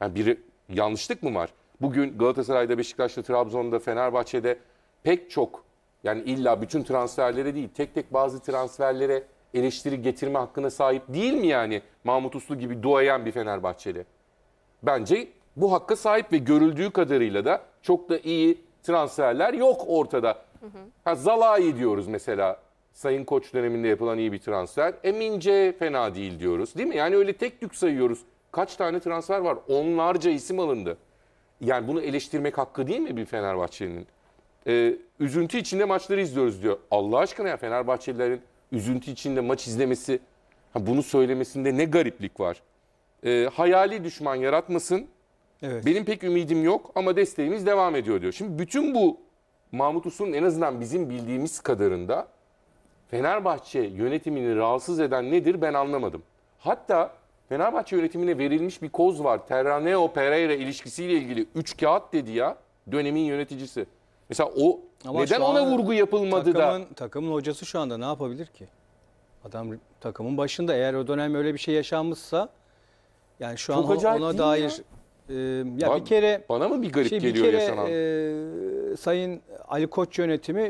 Yani bir yanlışlık mı var? Bugün Galatasaray'da, Beşiktaş'ta, Trabzon'da, Fenerbahçe'de pek çok yani illa bütün transferlere değil tek tek bazı transferlere eleştiri getirme hakkına sahip değil mi yani Mahmut Uslu gibi duayen bir Fenerbahçeli? Bence bu hakka sahip ve görüldüğü kadarıyla da çok da iyi transferler yok ortada. Hı hı. Zalai diyoruz mesela Sayın Koç döneminde yapılan iyi bir transfer. Emince fena değil diyoruz değil mi? Yani öyle tek tük sayıyoruz kaç tane transfer var? Onlarca isim alındı. Yani bunu eleştirmek hakkı değil mi bir Fenerbahçeli'nin? Ee, üzüntü içinde maçları izliyoruz diyor. Allah aşkına ya Fenerbahçelilerin üzüntü içinde maç izlemesi, ha bunu söylemesinde ne gariplik var. Ee, hayali düşman yaratmasın. Evet. Benim pek ümidim yok ama desteğimiz devam ediyor diyor. Şimdi bütün bu Mahmut Uslu'nun en azından bizim bildiğimiz kadarında Fenerbahçe yönetimini rahatsız eden nedir ben anlamadım. Hatta Fenerbahçe yönetimine verilmiş bir koz var. Terraneo Pereira ilişkisiyle ilgili 3 kağıt dedi ya dönemin yöneticisi. Mesela o Ama neden ona vurgu yapılmadı takımın, da? Takımın hocası şu anda ne yapabilir ki? Adam takımın başında eğer o dönem öyle bir şey yaşanmışsa yani şu Çok an ona dair ya. E, ya bir kere bana mı bir garip şey, geliyor bir kere, yaşanan? E, Sayın Ali Koç yönetimi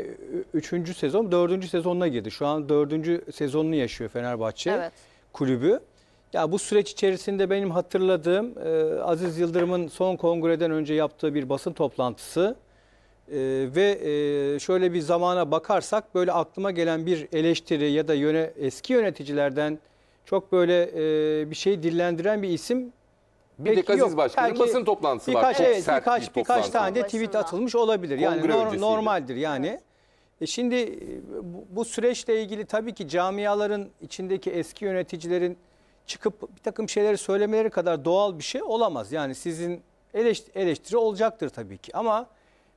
3. sezon 4. sezonuna girdi. Şu an 4. sezonunu yaşıyor Fenerbahçe evet. kulübü. Ya bu süreç içerisinde benim hatırladığım e, Aziz Yıldırım'ın son kongreden önce yaptığı bir basın toplantısı e, ve e, şöyle bir zamana bakarsak böyle aklıma gelen bir eleştiri ya da yöne, eski yöneticilerden çok böyle e, bir şey dillendiren bir isim bir de Aziz Başkan'ın basın toplantısı birkaç, var. Çok evet, sert birkaç, bir Birkaç tane de tweet atılmış olabilir. Yani Kongre normaldir yani. Evet. E şimdi e, bu, bu süreçle ilgili tabii ki camiaların içindeki eski yöneticilerin çıkıp bir takım şeyleri söylemeleri kadar doğal bir şey olamaz. Yani sizin eleştiri, eleştiri olacaktır tabii ki ama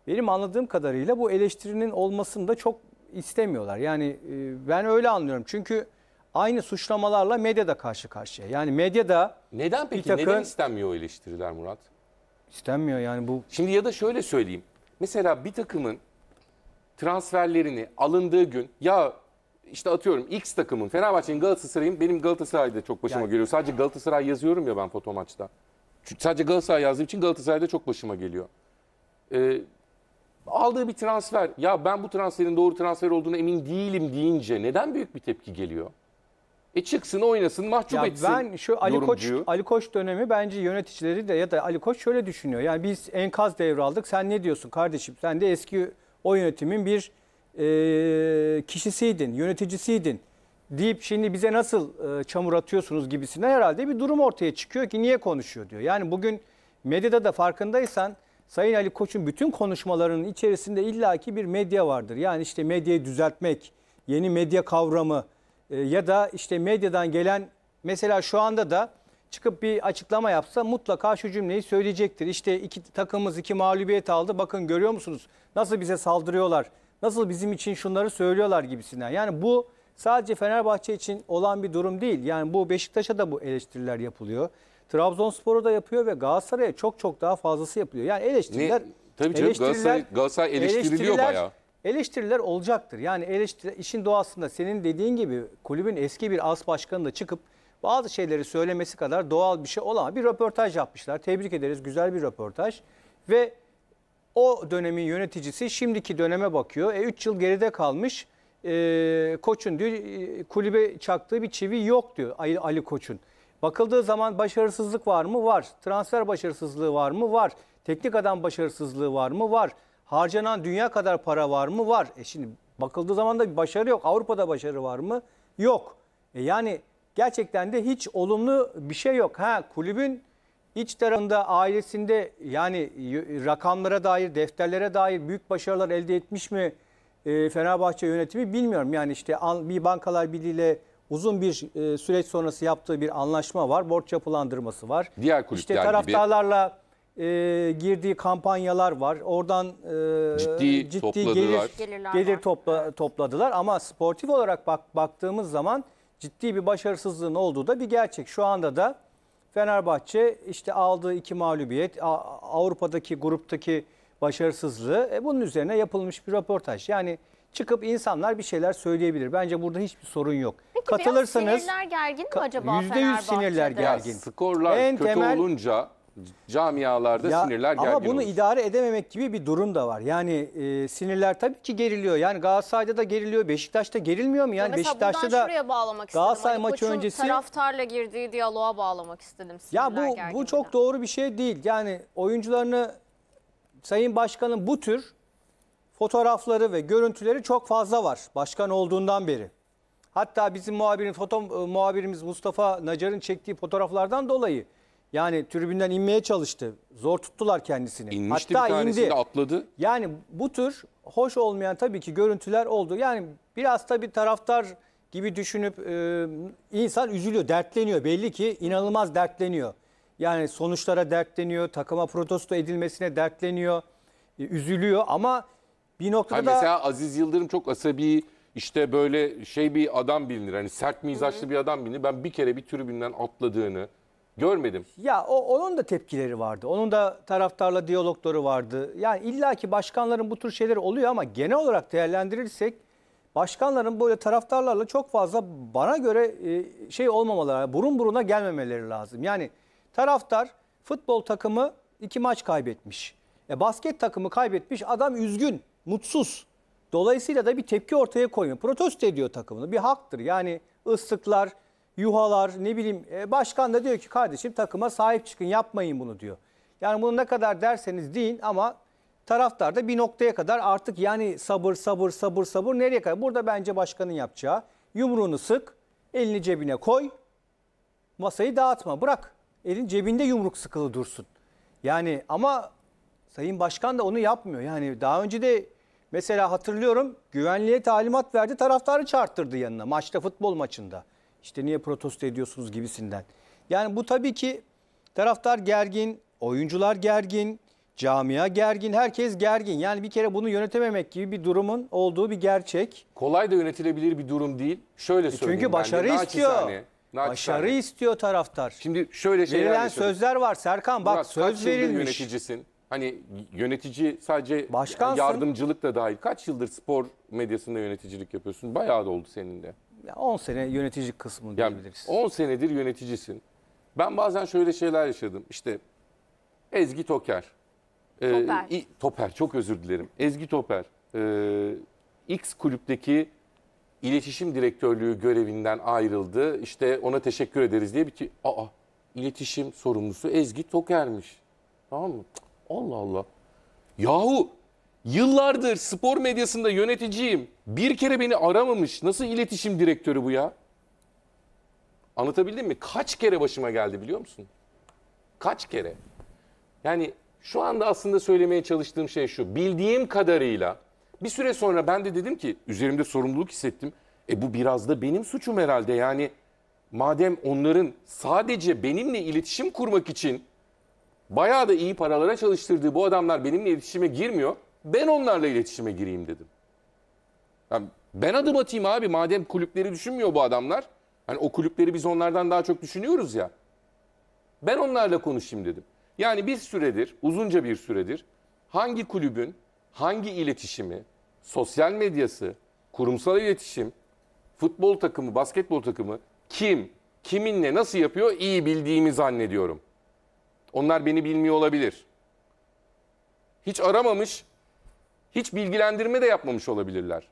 benim anladığım kadarıyla bu eleştirinin olmasını da çok istemiyorlar. Yani e, ben öyle anlıyorum. Çünkü aynı suçlamalarla medyada karşı karşıya. Yani medyada Neden peki? takım- Neden istenmiyor o eleştiriler Murat? istenmiyor yani bu Şimdi ya da şöyle söyleyeyim. Mesela bir takımın transferlerini alındığı gün ya işte atıyorum X takımın, Fenerbahçe'nin Galatasaray'ın benim Galatasaray'da çok başıma Yani- geliyor. Sadece Galatasaray yazıyorum ya ben foto maçta. Çünkü sadece Galatasaray yazdığım için Galatasaray'da çok başıma geliyor. Ee, aldığı bir transfer, ya ben bu transferin doğru transfer olduğuna emin değilim deyince neden büyük bir tepki geliyor? E çıksın oynasın mahcup Ya etsin ben şu Ali Koç Ali Koç dönemi bence yöneticileri de ya da Ali Koç şöyle düşünüyor. Yani biz enkaz devraldık. Sen ne diyorsun kardeşim? Sen de eski o yönetimin bir ee, kişisiydin, yöneticisiydin deyip şimdi bize nasıl e, çamur atıyorsunuz gibisine herhalde bir durum ortaya çıkıyor ki niye konuşuyor diyor. Yani bugün medyada da farkındaysan Sayın Ali Koç'un bütün konuşmalarının içerisinde illaki bir medya vardır. Yani işte medyayı düzeltmek, yeni medya kavramı e, ya da işte medyadan gelen mesela şu anda da çıkıp bir açıklama yapsa mutlaka şu cümleyi söyleyecektir. İşte iki takımımız iki mağlubiyet aldı. Bakın görüyor musunuz nasıl bize saldırıyorlar nasıl bizim için şunları söylüyorlar gibisinden. Yani bu sadece Fenerbahçe için olan bir durum değil. Yani bu Beşiktaş'a da bu eleştiriler yapılıyor. Trabzonspor'u da yapıyor ve Galatasaray'a çok çok daha fazlası yapılıyor. Yani eleştiriler... Ne? Tabii canım eleştiriler, Galatasaray, Galatasaray eleştiriliyor eleştiriler, bayağı. Eleştiriler olacaktır. Yani eleştiri, işin doğasında senin dediğin gibi kulübün eski bir as başkanı da çıkıp bazı şeyleri söylemesi kadar doğal bir şey olamaz. Bir röportaj yapmışlar. Tebrik ederiz. Güzel bir röportaj. Ve o dönemin yöneticisi şimdiki döneme bakıyor. E 3 yıl geride kalmış. E, koç'un diyor e, kulübe çaktığı bir çivi yok diyor Ali, Ali Koç'un. Bakıldığı zaman başarısızlık var mı? Var. Transfer başarısızlığı var mı? Var. Teknik adam başarısızlığı var mı? Var. Harcanan dünya kadar para var mı? Var. E şimdi bakıldığı zaman da bir başarı yok. Avrupa'da başarı var mı? Yok. E yani gerçekten de hiç olumlu bir şey yok. Ha kulübün İç tarafında ailesinde yani rakamlara dair, defterlere dair büyük başarılar elde etmiş mi e, Fenerbahçe yönetimi bilmiyorum. Yani işte bir bankalar birliğiyle uzun bir e, süreç sonrası yaptığı bir anlaşma var. Borç yapılandırması var. Diğer kulüpler işte taraftarlarla gibi e, girdiği kampanyalar var. Oradan e, ciddi, ciddi gelir, gelir topla, topladılar. Ama sportif olarak bak, baktığımız zaman ciddi bir başarısızlığın olduğu da bir gerçek. Şu anda da Fenerbahçe işte aldığı iki mağlubiyet, Avrupa'daki gruptaki başarısızlığı e, bunun üzerine yapılmış bir röportaj. Yani çıkıp insanlar bir şeyler söyleyebilir. Bence burada hiçbir sorun yok. Peki Katılırsanız biraz sinirler gergin mi acaba %100 Fenerbahçe'de? sinirler gergin. Yani skorlar en kötü temel, olunca camialarda ya, sinirler gergin Ama bunu olur. idare edememek gibi bir durum da var. Yani e, sinirler tabii ki geriliyor. Yani Galatasaray'da da geriliyor, Beşiktaş'ta gerilmiyor mu? Yani ya Beşiktaş'ta da şuraya bağlamak Galatasaray hani maçı öncesi taraftarla girdiği diyaloğa bağlamak istedim Ya bu bu çok doğru bir şey değil. Yani oyuncularını Sayın Başkan'ın bu tür fotoğrafları ve görüntüleri çok fazla var başkan olduğundan beri. Hatta bizim muhabirin foto e, muhabirimiz Mustafa Nacar'ın çektiği fotoğraflardan dolayı yani tribünden inmeye çalıştı. Zor tuttular kendisini. İnmişti Hatta bir tanesini indi. de atladı. Yani bu tür hoş olmayan tabii ki görüntüler oldu. Yani biraz tabii taraftar gibi düşünüp e, insan üzülüyor, dertleniyor. Belli ki inanılmaz dertleniyor. Yani sonuçlara dertleniyor, takıma protesto edilmesine dertleniyor, e, üzülüyor ama bir noktada Hani mesela Aziz Yıldırım çok asabi işte böyle şey bir adam bilinir. Hani sert mizaçlı bir adam bilinir. Ben bir kere bir tribünden atladığını Görmedim. Ya o, onun da tepkileri vardı. Onun da taraftarla diyalogları vardı. Yani illaki başkanların bu tür şeyler oluyor ama genel olarak değerlendirirsek başkanların böyle taraftarlarla çok fazla bana göre e, şey olmamaları, burun buruna gelmemeleri lazım. Yani taraftar futbol takımı iki maç kaybetmiş. E, basket takımı kaybetmiş. Adam üzgün, mutsuz. Dolayısıyla da bir tepki ortaya koyuyor. Protesto ediyor takımını. Bir haktır. Yani ıslıklar, yuhalar ne bileyim e, başkan da diyor ki kardeşim takıma sahip çıkın yapmayın bunu diyor. Yani bunu ne kadar derseniz deyin ama taraftar da bir noktaya kadar artık yani sabır sabır sabır sabır nereye kadar? Burada bence başkanın yapacağı yumruğunu sık elini cebine koy masayı dağıtma bırak elin cebinde yumruk sıkılı dursun. Yani ama Sayın Başkan da onu yapmıyor. Yani daha önce de mesela hatırlıyorum güvenliğe talimat verdi taraftarı çarptırdı yanına maçta futbol maçında işte niye protesto ediyorsunuz gibisinden. Yani bu tabii ki taraftar gergin, oyuncular gergin, camia gergin, herkes gergin. Yani bir kere bunu yönetememek gibi bir durumun olduğu bir gerçek. Kolay da yönetilebilir bir durum değil. Şöyle e söyleyeyim. Çünkü başarı istiyor. Naçizane, Başarı istiyor taraftar. Şimdi şöyle şeyler Verilen yaşadım. sözler var Serkan bak Murat, söz verilmiş. yöneticisin? Hani yönetici sadece Başkansın. yardımcılık da dahil. Kaç yıldır spor medyasında yöneticilik yapıyorsun? Bayağı da oldu senin de. Ya 10 sene yönetici kısmı Ya 10 senedir yöneticisin. Ben bazen şöyle şeyler yaşadım. İşte Ezgi Toker. Ee, Toper. i- Toper çok özür dilerim. Ezgi Toper. ee, X kulüpteki iletişim direktörlüğü görevinden ayrıldı. İşte ona teşekkür ederiz diye bir ki aa iletişim sorumlusu Ezgi Toker'miş. Tamam mı? Allah Allah. Yahu Yıllardır spor medyasında yöneticiyim. Bir kere beni aramamış. Nasıl iletişim direktörü bu ya? Anlatabildim mi? Kaç kere başıma geldi biliyor musun? Kaç kere? Yani şu anda aslında söylemeye çalıştığım şey şu. Bildiğim kadarıyla bir süre sonra ben de dedim ki üzerimde sorumluluk hissettim. E bu biraz da benim suçum herhalde. Yani madem onların sadece benimle iletişim kurmak için bayağı da iyi paralara çalıştırdığı bu adamlar benimle iletişime girmiyor. Ben onlarla iletişime gireyim dedim. Yani ben adım atayım abi madem kulüpleri düşünmüyor bu adamlar. Hani o kulüpleri biz onlardan daha çok düşünüyoruz ya. Ben onlarla konuşayım dedim. Yani bir süredir, uzunca bir süredir hangi kulübün hangi iletişimi, sosyal medyası, kurumsal iletişim, futbol takımı, basketbol takımı kim, kiminle nasıl yapıyor iyi bildiğimi zannediyorum. Onlar beni bilmiyor olabilir. Hiç aramamış, hiç bilgilendirme de yapmamış olabilirler.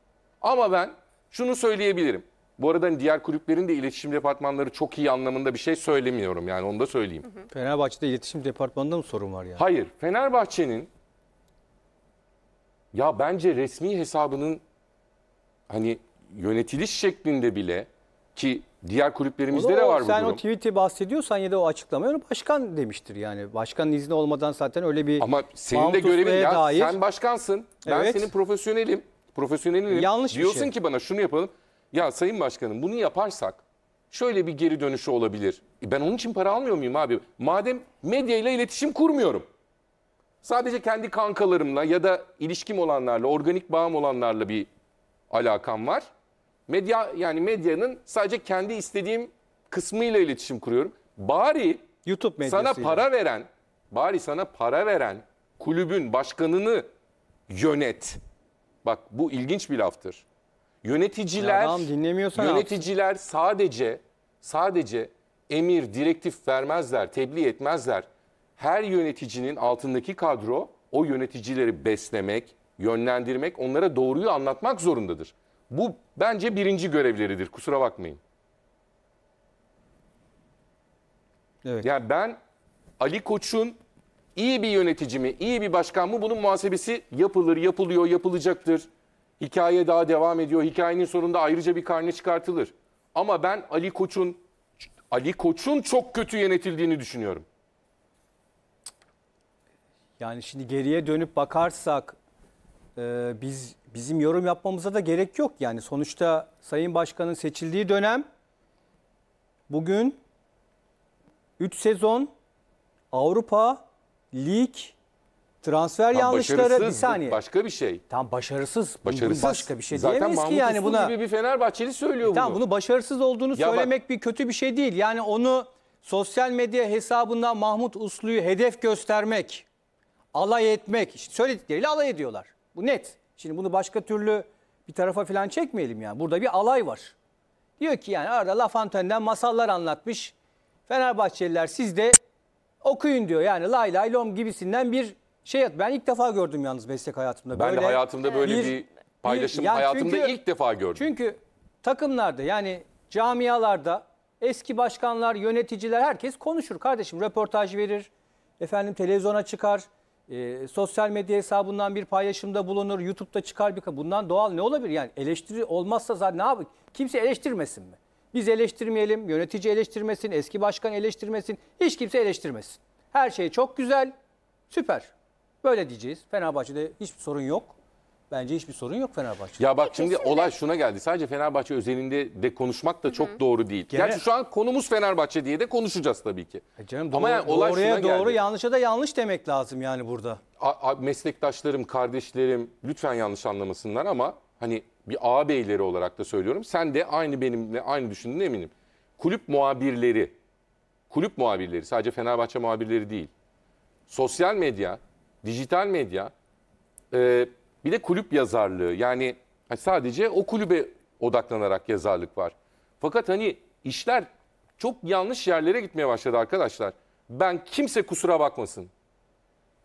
Ama ben şunu söyleyebilirim. Bu arada hani diğer kulüplerin de iletişim departmanları çok iyi anlamında bir şey söylemiyorum yani onu da söyleyeyim. Fenerbahçe'de iletişim departmanında mı sorun var yani? Hayır. Fenerbahçe'nin ya bence resmi hesabının hani yönetiliş şeklinde bile ki Diğer kulüplerimizde Onu de var bu sen durum. o tweet'i bahsediyorsan ya da o açıklamayı başkan demiştir yani. Başkanın izni olmadan zaten öyle bir Ama senin de Mahmut görevin ya dair- sen başkansın. Ben Evet. senin profesyonelim. Profesyonelim. Yanlış bir Diyorsun şey. ki bana şunu yapalım. Ya sayın başkanım bunu yaparsak şöyle bir geri dönüşü olabilir. E ben onun için para almıyor muyum abi? Madem medyayla iletişim kurmuyorum. Sadece kendi kankalarımla ya da ilişkim olanlarla, organik bağım olanlarla bir alakam var. Medya yani medyanın sadece kendi istediğim kısmıyla iletişim kuruyorum. Bari YouTube medyasıyla. sana para veren, bari sana para veren kulübün başkanını yönet. Bak bu ilginç bir laftır. Yöneticiler ya adam dinlemiyorsan yöneticiler sadece sadece emir, direktif vermezler, tebliğ etmezler. Her yöneticinin altındaki kadro o yöneticileri beslemek, yönlendirmek, onlara doğruyu anlatmak zorundadır. Bu bence birinci görevleridir. Kusura bakmayın. Evet. Yani ben Ali Koç'un iyi bir yönetici mi, iyi bir başkan mı bunun muhasebesi yapılır, yapılıyor, yapılacaktır. Hikaye daha devam ediyor. Hikayenin sonunda ayrıca bir karne çıkartılır. Ama ben Ali Koç'un Ali Koç'un çok kötü yönetildiğini düşünüyorum. Yani şimdi geriye dönüp bakarsak ee, biz bizim yorum yapmamıza da gerek yok. Yani sonuçta Sayın Başkan'ın seçildiği dönem bugün 3 sezon Avrupa Lig transfer Tam yanlışları bir saniye. Başka bir şey. Tam başarısız. Başarısız. Başka bir şey Zaten diyemeyiz ki Mahmut yani Uslu buna. gibi bir Fenerbahçeli söylüyor e bunu. tam bunu başarısız olduğunu Ya bak- söylemek bir kötü bir şey değil. Yani onu sosyal medya hesabından Mahmut Uslu'yu hedef göstermek, alay etmek, işte söyledikleriyle alay ediyorlar. Bu net. Şimdi bunu başka türlü bir tarafa falan çekmeyelim yani. Burada bir alay var. Diyor ki yani arada La Fontaine'den masallar anlatmış. Fenerbahçeliler siz de okuyun diyor. Yani lay lay lom gibisinden bir şey. Ben ilk defa gördüm yalnız meslek hayatımda. Ben böyle de hayatımda böyle bir, bir paylaşım yani hayatımda çünkü, ilk defa gördüm. Çünkü takımlarda yani camialarda eski başkanlar, yöneticiler herkes konuşur kardeşim. Röportaj verir, efendim televizyona çıkar, e, sosyal medya hesabından bir paylaşımda bulunur, YouTube'da çıkar bir bundan doğal ne olabilir? Yani eleştiri olmazsa zaten ne yapayım? Kimse eleştirmesin mi? Biz eleştirmeyelim, yönetici eleştirmesin, eski başkan eleştirmesin, hiç kimse eleştirmesin. Her şey çok güzel, süper. Böyle diyeceğiz. Fenerbahçe'de hiçbir sorun yok. Bence hiçbir sorun yok Fenerbahçe. Ya bak şimdi Kesinlikle. olay şuna geldi. Sadece Fenerbahçe özelinde de konuşmak da çok Hı-hı. doğru değil. Gene... Gerçi şu an konumuz Fenerbahçe diye de konuşacağız tabii ki. E canım, doğru, Ama yani olay doğruya şuna doğru, geldi. yanlışa da yanlış demek lazım yani burada. A, a, meslektaşlarım, kardeşlerim lütfen yanlış anlamasınlar ama hani bir ağabeyleri olarak da söylüyorum. Sen de aynı benimle aynı düşündüğüne eminim. Kulüp muhabirleri, kulüp muhabirleri sadece Fenerbahçe muhabirleri değil. Sosyal medya, dijital medya, e, bir de kulüp yazarlığı. Yani sadece o kulübe odaklanarak yazarlık var. Fakat hani işler çok yanlış yerlere gitmeye başladı arkadaşlar. Ben kimse kusura bakmasın.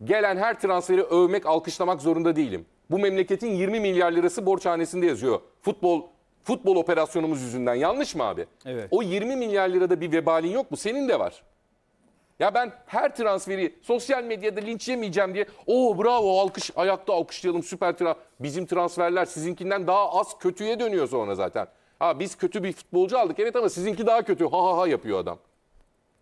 Gelen her transferi övmek, alkışlamak zorunda değilim. Bu memleketin 20 milyar lirası borçhanesinde yazıyor. Futbol futbol operasyonumuz yüzünden yanlış mı abi? Evet. O 20 milyar lirada bir vebalin yok mu? Senin de var. Ya ben her transferi sosyal medyada linç yemeyeceğim diye o bravo alkış ayakta alkışlayalım süper tra bizim transferler sizinkinden daha az kötüye dönüyor sonra zaten. Ha biz kötü bir futbolcu aldık evet ama sizinki daha kötü ha ha ha yapıyor adam.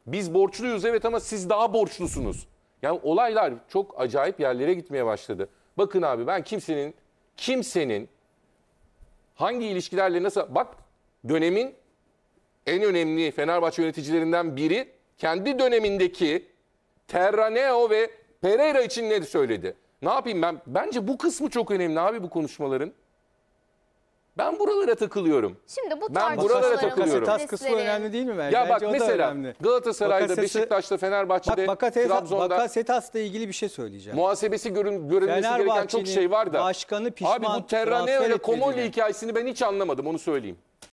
Biz borçluyuz evet ama siz daha borçlusunuz. Yani olaylar çok acayip yerlere gitmeye başladı. Bakın abi ben kimsenin kimsenin hangi ilişkilerle nasıl bak dönemin en önemli Fenerbahçe yöneticilerinden biri kendi dönemindeki Terraneo ve Pereira için ne söyledi? Ne yapayım ben? Bence bu kısmı çok önemli abi bu konuşmaların. Ben buralara takılıyorum. Şimdi bu ben buralara takılıyorum. Bakasetas kısmı önemli değil mi? Ben? Ya Bence bak mesela Galatasaray'da, Bakasesi, Beşiktaş'ta, Fenerbahçe'de, bak, Bakasetas, Trabzon'da. Bakasetas'la ilgili bir şey söyleyeceğim. Muhasebesi görün, görülmesi gereken çok şey var da. Başkanı pişman. Abi bu Terraneo ile Komolli hikayesini ben hiç anlamadım onu söyleyeyim.